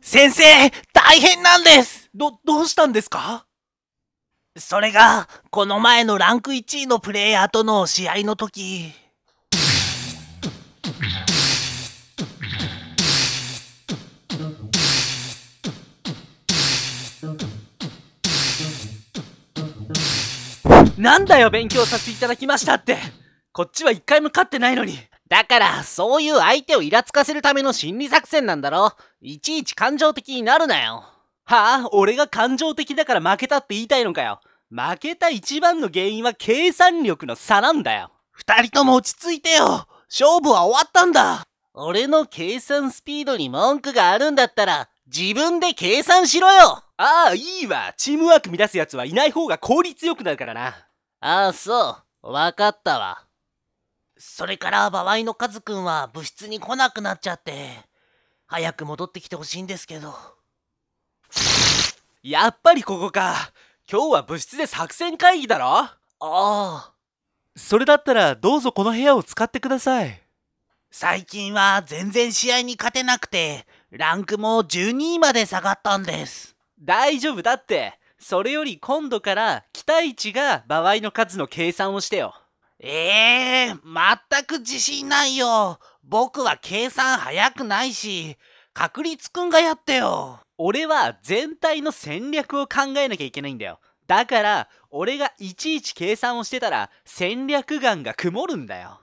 先生大変なんですど、どうしたんですかそれが、この前のランク1位のプレイヤーとの試合の時。なんだよ勉強させていただきましたってこっちは一回も勝ってないのにだから、そういう相手をイラつかせるための心理作戦なんだろ。いちいち感情的になるなよ。はあ俺が感情的だから負けたって言いたいのかよ。負けた一番の原因は計算力の差なんだよ。二人とも落ち着いてよ。勝負は終わったんだ。俺の計算スピードに文句があるんだったら、自分で計算しろよああ、いいわ。チームワーク乱す奴はいない方が効率よくなるからな。ああ、そう。わかったわ。それから場合のカズくんは部室に来なくなっちゃって早く戻ってきてほしいんですけどやっぱりここか今日は部室で作戦会議だろああそれだったらどうぞこの部屋を使ってください最近は全然試合に勝てなくてランクも12位まで下がったんです大丈夫だってそれより今度から期待値が場合の数の計算をしてよええー、全く自信ないよ。僕は計算早くないし、確率くんがやってよ。俺は全体の戦略を考えなきゃいけないんだよ。だから、俺がいちいち計算をしてたら、戦略眼が曇るんだよ。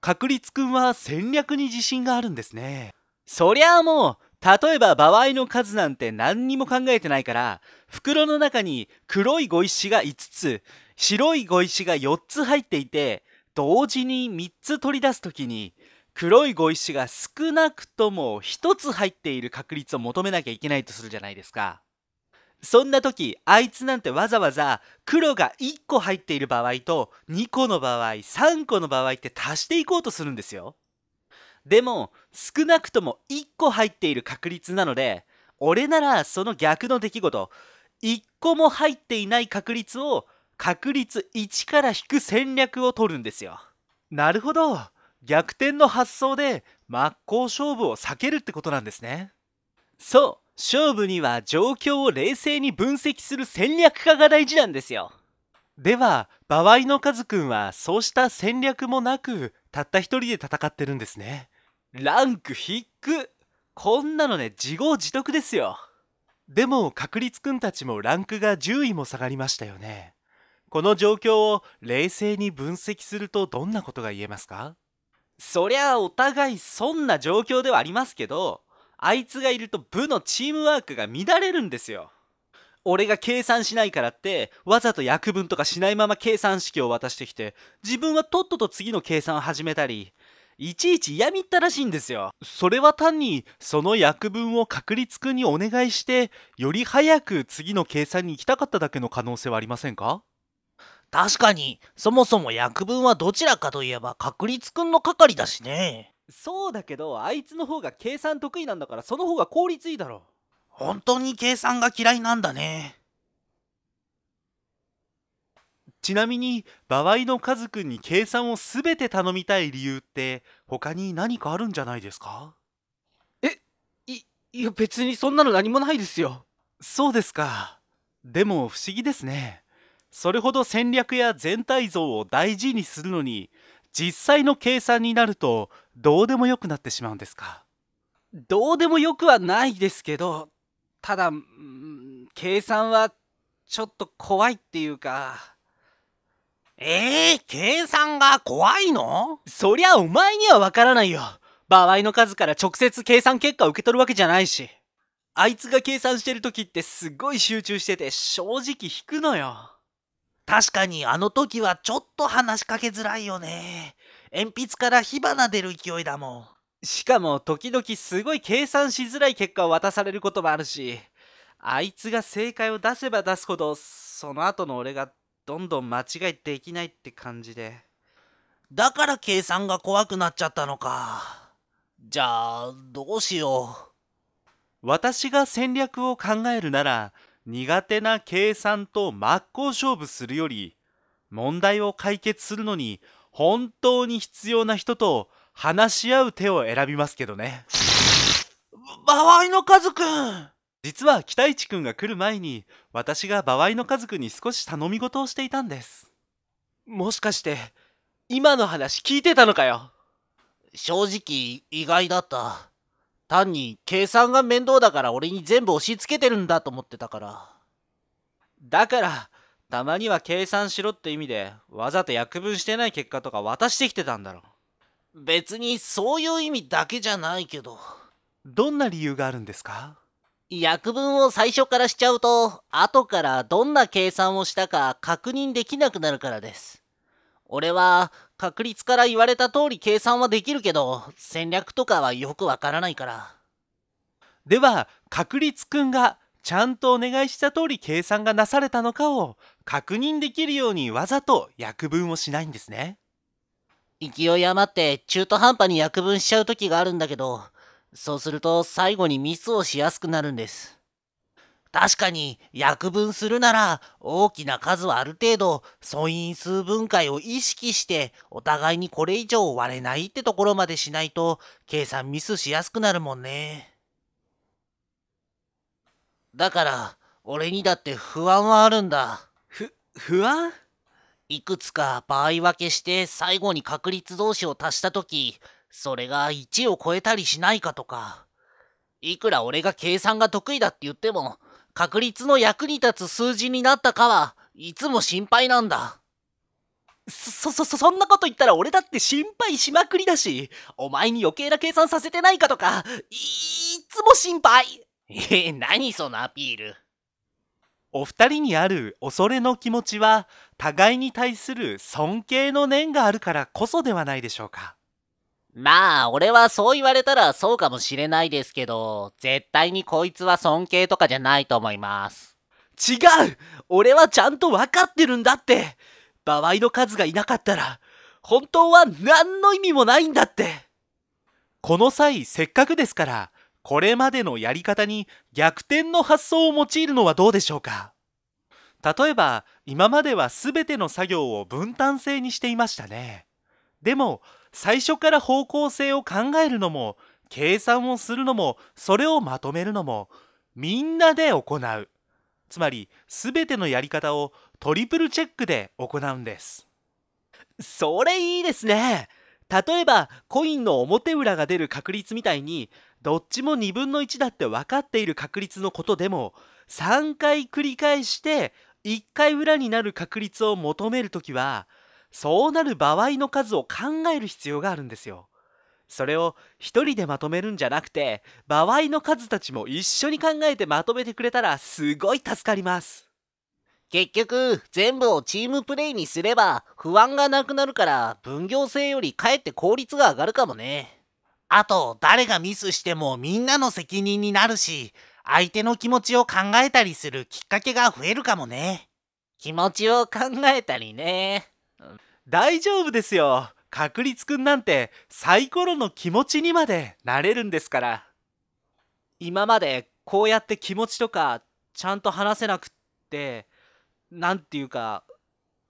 確率くんは戦略に自信があるんですね。そりゃあもう、例えば場合の数なんて何にも考えてないから袋の中に黒い碁石が5つ白い碁石が4つ入っていて同時に3つ取り出す時に黒い碁石が少なくとも1つ入っている確率を求めなきゃいけないとするじゃないですか。そんな時あいつなんてわざわざ黒が1個入っている場合と2個の場合3個の場合って足していこうとするんですよ。でも少なくとも1個入っている確率なので俺ならその逆の出来事1個も入っていない確率を確率1から引く戦略を取るんですよ。なるほど逆転の発想で真っ向勝負を避けるってことなんですね。そう勝負には状況を冷静に分析する戦略家が大事なんですよ。では場合のカズくんはそうした戦略もなくたった一人で戦ってるんですね。ランク低くこんなのね自業自得ですよでも確率くんたちもランクが10位も下がりましたよねこの状況を冷静に分析するとどんなことが言えますかそりゃお互いそんな状況ではありますけどあいつがいると部のチームワークが乱れるんですよ俺が計算しないからってわざと約分とかしないまま計算式を渡してきて自分はとっとと次の計算を始めたりいちいち嫌みったらしいんですよそれは単にその訳文を確率くんにお願いしてより早く次の計算に行きたかっただけの可能性はありませんか確かにそもそも訳文はどちらかといえば確率くんの係だしねそうだけどあいつの方が計算得意なんだからその方が効率いいだろ本当に計算が嫌いなんだねちなみに場合のカズくんに計算を全て頼みたい理由って他に何かあるんじゃないですかえいいや別にそんなの何もないですよそうですかでも不思議ですねそれほど戦略や全体像を大事にするのに実際の計算になるとどうでもよくなってしまうんですかどうでもよくはないですけどただ計算はちょっと怖いっていうか。えー、計算が怖いのそりゃお前にはわからないよ。場合の数から直接計算結果を受け取るわけじゃないし。あいつが計算してる時ってすごい集中してて正直引くのよ。確かにあの時はちょっと話しかけづらいよね。鉛筆から火花出る勢いだもん。しかも時々すごい計算しづらい結果を渡されることもあるし、あいつが正解を出せば出すほど、その後の俺がどんどん間違いできないって感じでだから計算が怖くなっちゃったのかじゃあどうしよう私が戦略を考えるなら苦手な計算と真っ向勝負するより問題を解決するのに本当に必要な人と話し合う手を選びますけどね。場合のカズくん実は北市くんが来る前に私が場合の家族に少し頼み事をしていたんですもしかして今の話聞いてたのかよ正直意外だった単に計算が面倒だから俺に全部押し付けてるんだと思ってたからだからたまには計算しろって意味でわざと約分してない結果とか渡してきてたんだろ別にそういう意味だけじゃないけどどんな理由があるんですか約分を最初からしちゃうと、後からどんな計算をしたか確認できなくなるからです。俺は確率から言われた通り計算はできるけど、戦略とかはよくわからないから。では、確率くんがちゃんとお願いした通り計算がなされたのかを確認できるようにわざと約分をしないんですね。勢い余って中途半端に約分しちゃう時があるんだけど、そうすると最後にミスをしやすくなるんです。確かに約分するなら大きな数はある程度素因数分解を意識してお互いにこれ以上割れないってところまでしないと計算ミスしやすくなるもんね。だから俺にだって不安はあるんだ。ふ、不安いくつか場合分けして最後に確率同士を足した時それが1を超えたりしないかとか。いくら俺が計算が得意だって言っても、確率の役に立つ数字になったかはいつも心配なんだ。そ、そ、そ、そんなこと言ったら俺だって心配しまくりだし、お前に余計な計算させてないかとか、いいつも心配。え何そのアピール。お二人にある恐れの気持ちは互いに対する尊敬の念があるからこそではないでしょうかまあ、俺はそう言われたらそうかもしれないですけど、絶対にこいつは尊敬とかじゃないと思います。違う俺はちゃんと分かってるんだって場合の数がいなかったら、本当は何の意味もないんだってこの際、せっかくですから、これまでのやり方に逆転の発想を用いるのはどうでしょうか例えば、今までは全ての作業を分担制にしていましたね。でも、最初から方向性を考えるのも計算をするのもそれをまとめるのもみんなで行うつまり全てのやり方をトリプルチェックで行うんですそれいいですね例えばコインの表裏が出る確率みたいにどっちも2分の1だって分かっている確率のことでも3回繰り返して1回裏になる確率を求めるときはそうなる場合の数を考える必要があるんですよ。それを一人でまとめるんじゃなくて場合の数たちも一緒に考えてまとめてくれたらすごい助かります結局全部をチームプレイにすれば不安がなくなるから分業制よりかえって効率が上がるかもねあと誰がミスしてもみんなの責任になるし相手の気持ちを考えたりするきっかけが増えるかもね気持ちを考えたりね大丈夫ですよ確率くんなんてサイコロの気持ちにまでなれるんですから今までこうやって気持ちとかちゃんと話せなくって何て言うか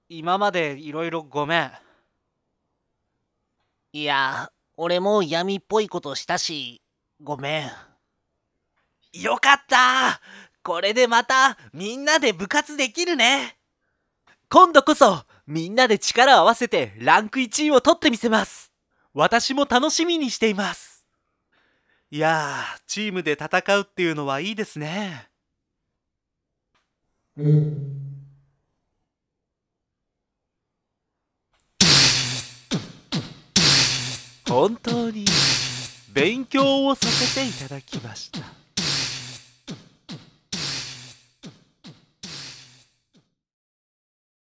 今までいろいろごめんいや俺も闇っぽいことしたしごめんよかったこれでまたみんなで部活できるね今度こそみんなで力を合わせてランク1位を取ってみせます私も楽しみにしていますいやーチームで戦うっていうのはいいですねん本当に勉強をさせていただきました